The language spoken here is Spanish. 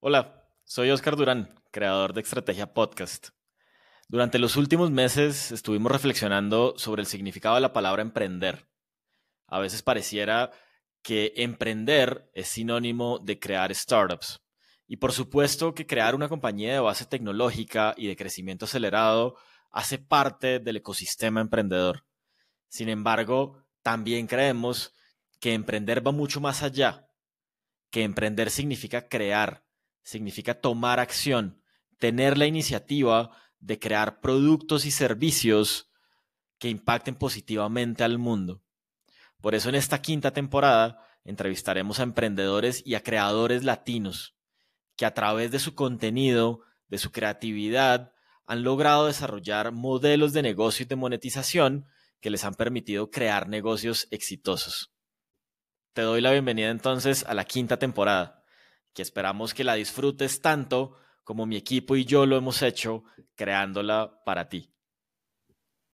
Hola, soy Oscar Durán, creador de Estrategia Podcast. Durante los últimos meses estuvimos reflexionando sobre el significado de la palabra emprender. A veces pareciera que emprender es sinónimo de crear startups. Y por supuesto que crear una compañía de base tecnológica y de crecimiento acelerado hace parte del ecosistema emprendedor. Sin embargo, también creemos que emprender va mucho más allá, que emprender significa crear, significa tomar acción, tener la iniciativa de crear productos y servicios que impacten positivamente al mundo. Por eso en esta quinta temporada entrevistaremos a emprendedores y a creadores latinos que a través de su contenido, de su creatividad, han logrado desarrollar modelos de negocio y de monetización que les han permitido crear negocios exitosos. Te doy la bienvenida entonces a la quinta temporada, que esperamos que la disfrutes tanto como mi equipo y yo lo hemos hecho creándola para ti.